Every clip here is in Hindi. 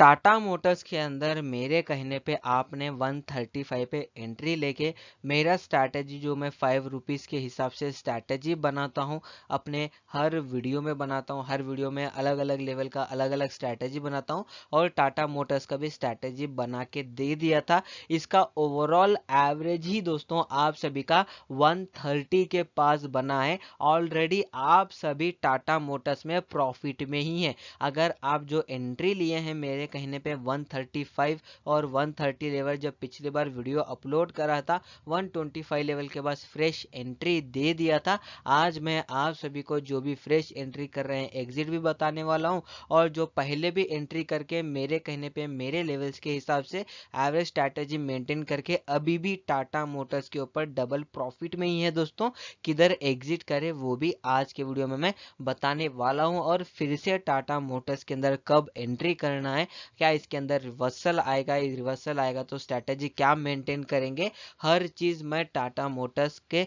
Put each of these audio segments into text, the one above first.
टाटा मोटर्स के अंदर मेरे कहने पे आपने 135 पे एंट्री लेके मेरा स्ट्रैटेजी जो मैं फाइव रुपीज़ के हिसाब से स्ट्रैटेजी बनाता हूँ अपने हर वीडियो में बनाता हूँ हर वीडियो में अलग अलग लेवल का अलग अलग स्ट्रैटेजी बनाता हूँ और टाटा मोटर्स का भी स्ट्रैटेजी बना के दे दिया था इसका ओवरऑल एवरेज ही दोस्तों आप सभी का वन के पास बना है ऑलरेडी आप सभी टाटा मोटर्स में प्रॉफिट में ही हैं अगर आप जो एंट्री लिए हैं मेरे कहने पे 135 और 130 लेवल जब पिछली बार वीडियो अपलोड करा था 125 लेवल के बाद फ्रेश एंट्री दे दिया था आज मैं आप सभी को जो भी फ्रेश एंट्री कर रहे हैं एग्जिट भी बताने वाला हूँ और जो पहले भी एंट्री करके मेरे कहने पर मेरे लेवल्स के हिसाब से एवरेज स्ट्रैटेजी मेंटेन करके अभी भी टाटा मोटर्स के ऊपर डबल प्रॉफिट में ही है दोस्तों किधर एग्जिट करे वो भी आज के वीडियो में मैं बताने वाला हूँ और फिर से टाटा मोटर्स के अंदर कब एंट्री करना है क्या इसके अंदर रिवर्सल आएगा रिवर्सल आएगा तो स्ट्रैटेजी क्या मेंटेन करेंगे हर चीज़ मैं टाटा मोटर्स के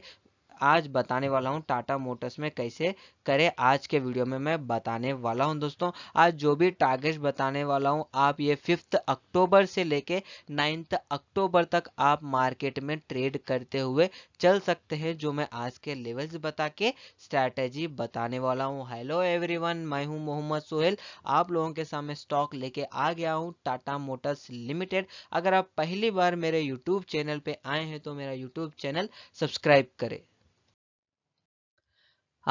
आज बताने वाला हूँ टाटा मोटर्स में कैसे करें आज के वीडियो में मैं बताने वाला हूँ दोस्तों आज जो भी टारगेट बताने वाला हूँ आप ये फिफ्थ अक्टूबर से लेके नाइन्थ अक्टूबर तक आप मार्केट में ट्रेड करते हुए चल सकते हैं जो मैं आज के लेवल्स बता के स्ट्रैटेजी बताने वाला हूँ हेलो एवरीवन मैं हूँ मोहम्मद सोहेल आप लोगों के सामने स्टॉक लेके आ गया हूँ टाटा मोटर्स लिमिटेड अगर आप पहली बार मेरे यूट्यूब चैनल पे आए हैं तो मेरा यूट्यूब चैनल सब्सक्राइब करें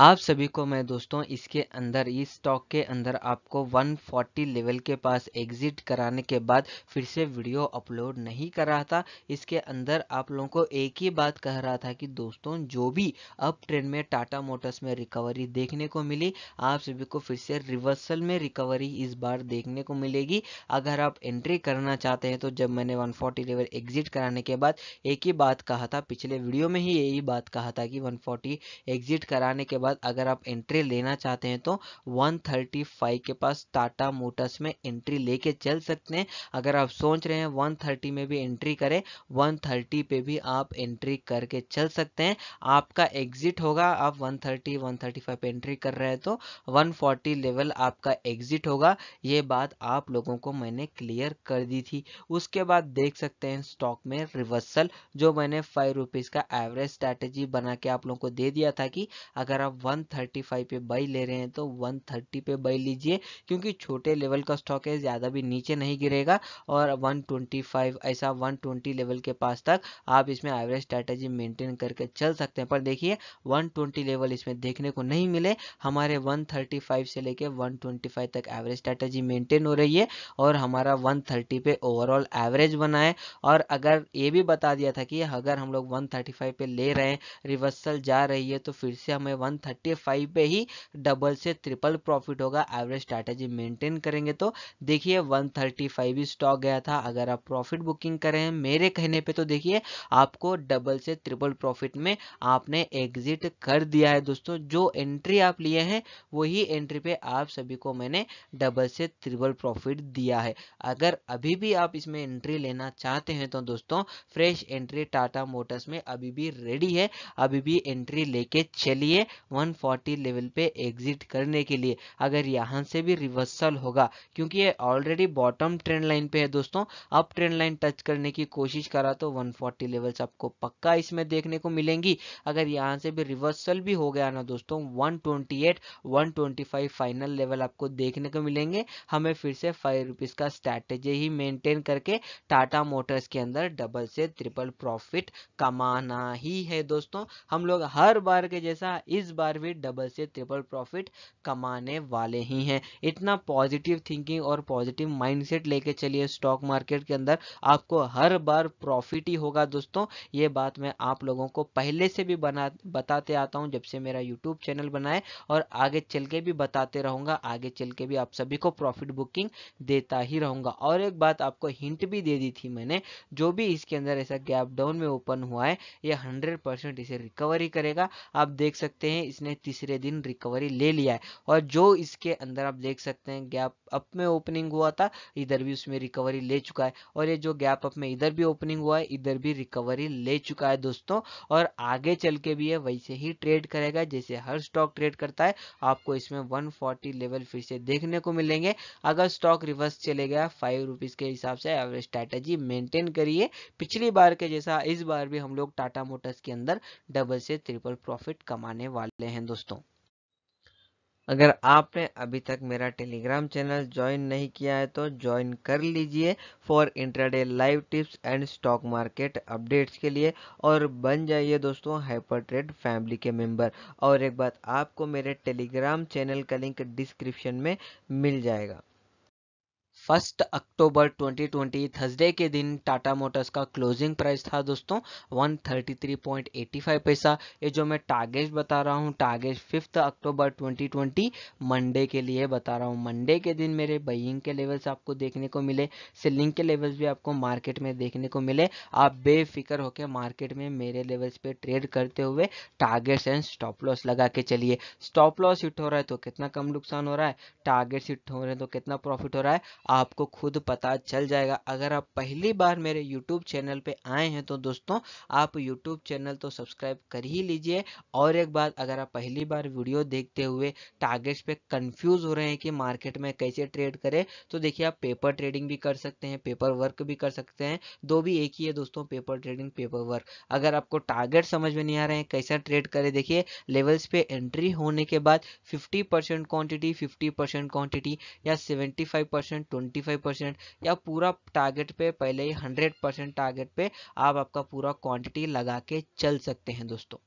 आप सभी को मैं दोस्तों इसके अंदर इस स्टॉक के अंदर आपको 140 लेवल के पास एग्जिट कराने के बाद फिर से वीडियो अपलोड नहीं कर रहा था इसके अंदर आप लोगों को एक ही बात कह रहा था कि दोस्तों जो भी अप ट्रेंड में टाटा मोटर्स में रिकवरी देखने को मिली आप सभी को फिर से रिवर्सल में रिकवरी इस बार देखने को मिलेगी अगर आप एंट्री करना चाहते हैं तो जब मैंने वन लेवल एग्जिट कराने के बाद एक ही बात कहा था पिछले वीडियो में ही यही बात कहा था कि वन एग्जिट कराने के बाद अगर आप एंट्री लेना चाहते हैं तो 135 के पास टाटा मोटर्स में एंट्री लेके चल सकते हैं अगर आप सोच रहे हैं 130 में भी एंट्री करें 130 पे भी आप एंट्री करके चल सकते हैं आपका एग्जिट होगा आप 130 135 पे एंट्री कर रहे हैं तो 140 लेवल आपका एग्जिट होगा ये बात आप लोगों को मैंने क्लियर कर दी थी उसके बाद देख सकते हैं स्टॉक में रिवर्सल जो मैंने फाइव रुपीज़ का एवरेज स्ट्रैटेजी बना के आप लोगों को दे दिया था कि अगर आप आप 135 पे बाई ले रहे हैं तो 130 पे बाई लीजिए क्योंकि छोटे लेवल का स्टॉक है ज़्यादा भी नीचे नहीं गिरेगा और 125 ऐसा 120 लेवल के पास तक आप इसमें एवरेज स्ट्रैटेजी मेंटेन करके चल सकते हैं पर देखिए 120 लेवल इसमें देखने को नहीं मिले हमारे 135 से लेके 125 तक एवरेज स्ट्रैटेजी मेंटेन हो रही है और हमारा 130 पे ओवरऑल एवरेज बना है और अगर ये भी बता दिया था कि अगर हम लोग वन पे ले रहे हैं रिवर्सल जा रही है तो फिर से हमें वन 135 पे ही डबल से ट्रिपल प्रॉफिट होगा एवरेज स्ट्रैटेजी मेंटेन करेंगे तो देखिए 135 ही स्टॉक गया था अगर आप प्रॉफिट बुकिंग करें मेरे कहने पे तो देखिए आपको डबल से ट्रिपल प्रॉफिट में आपने एग्जिट कर दिया है दोस्तों जो एंट्री आप लिए हैं वही एंट्री पे आप सभी को मैंने डबल से ट्रिपल प्रॉफिट दिया है अगर अभी भी आप इसमें एंट्री लेना चाहते हैं तो दोस्तों फ्रेश एंट्री टाटा मोटर्स में अभी भी रेडी है अभी भी एंट्री लेके चलिए 140 लेवल पे एग्जिट करने के लिए अगर यहाँ से भी रिवर्सल होगा क्योंकि ये ऑलरेडी बॉटम ट्रेंड लाइन पे है दोस्तों अब ट्रेंड लाइन टच करने की कोशिश करा तो 140 लेवल्स आपको पक्का इसमें देखने को मिलेंगी अगर यहाँ से भी रिवर्सल भी हो गया ना दोस्तों वन ट्वेंटी फाइनल लेवल आपको देखने को मिलेंगे हमें फिर से फाइव रुपीज़ का स्ट्रैटेजी ही मेंटेन करके टाटा मोटर्स के अंदर डबल से ट्रिपल प्रॉफिट कमाना ही है दोस्तों हम लोग हर बार के जैसा इस बार बार भी डबल से ट्रिपल प्रॉफिट कमाने वाले ही हैं इतना पॉजिटिव थिंकिंग और पॉजिटिव माइंडसेट लेके चलिए स्टॉक मार्केट के अंदर आपको हर बार प्रॉफिट ही होगा दोस्तों ये बात मैं आप लोगों को पहले से भी बना बताते आता हूँ जब से मेरा यूट्यूब चैनल बनाए और आगे चल के भी बताते रहूँगा आगे चल के भी आप सभी को प्रॉफिट बुकिंग देता ही रहूँगा और एक बात आपको हिंट भी दे दी थी मैंने जो भी इसके अंदर ऐसा गैप डाउन में ओपन हुआ है ये हंड्रेड परसेंट इसे रिकवरी करेगा आप देख सकते हैं इसने तीसरे दिन रिकवरी ले लिया है और जो इसके अंदर आप देख सकते हैं गैप अप में ओपनिंग हुआ था इधर भी उसमें रिकवरी ले चुका है और ये जो गैप अप में इधर भी ओपनिंग हुआ है इधर भी रिकवरी ले चुका है दोस्तों और आगे चल के भी है वैसे ही ट्रेड करेगा जैसे हर स्टॉक ट्रेड करता है आपको इसमें वन लेवल फिर से देखने को मिलेंगे अगर स्टॉक रिवर्स चले गया फाइव के हिसाब से एवरेज स्ट्रैटेजी मेंटेन करिए पिछली बार के जैसा इस बार भी हम लोग टाटा मोटर्स के अंदर डबल से ट्रिपल प्रॉफिट कमाने वाले निकले हैं दोस्तों अगर आपने अभी तक मेरा टेलीग्राम चैनल ज्वाइन नहीं किया है तो ज्वाइन कर लीजिए for intraday live tips and stock market updates के लिए और बन जाइए दोस्तों हाइपर ट्रेड फैमिली के मेंबर और एक बात आपको मेरे टेलीग्राम चैनल का लिंक डिस्क्रिप्शन में मिल जाएगा फर्स्ट अक्टूबर 2020 थर्सडे के दिन टाटा मोटर्स का क्लोजिंग प्राइस था दोस्तों 133.85 पैसा ये जो मैं टारगेट बता रहा हूँ टारगेट फिफ्थ अक्टूबर 2020 मंडे के लिए बता रहा हूँ मंडे के दिन मेरे बइंग के लेवल्स आपको देखने को मिले सेलिंग के लेवल्स भी आपको मार्केट में देखने को मिले आप बेफिक्र होकर मार्केट में मेरे लेवल्स पे ट्रेड करते हुए टारगेट्स एंड स्टॉप लॉस लगा के चलिए स्टॉप लॉस हिट हो रहा है तो कितना कम नुकसान हो रहा है टारगेट्स हिट हो रहे हैं तो कितना प्रॉफिट हो रहा है आपको खुद पता चल जाएगा अगर आप पहली बार मेरे YouTube चैनल पे आए हैं तो दोस्तों आप YouTube चैनल तो सब्सक्राइब कर ही लीजिए और एक बात अगर आप पहली बार वीडियो देखते हुए टारगेट्स पे कंफ्यूज हो रहे हैं कि मार्केट में कैसे ट्रेड करें तो देखिए आप पेपर ट्रेडिंग भी कर सकते हैं पेपर वर्क भी कर सकते हैं दो भी एक ही है दोस्तों पेपर ट्रेडिंग पेपर वर्क अगर आपको टारगेट समझ में नहीं आ रहे हैं कैसा ट्रेड करे देखिए लेवल्स पे एंट्री होने के बाद फिफ्टी क्वांटिटी फिफ्टी क्वांटिटी या सेवेंटी ट्वेंटी फाइव परसेंट या पूरा टारगेट पे पहले ही हंड्रेड परसेंट टारगेट पे आप आपका पूरा क्वांटिटी लगा के चल सकते हैं दोस्तों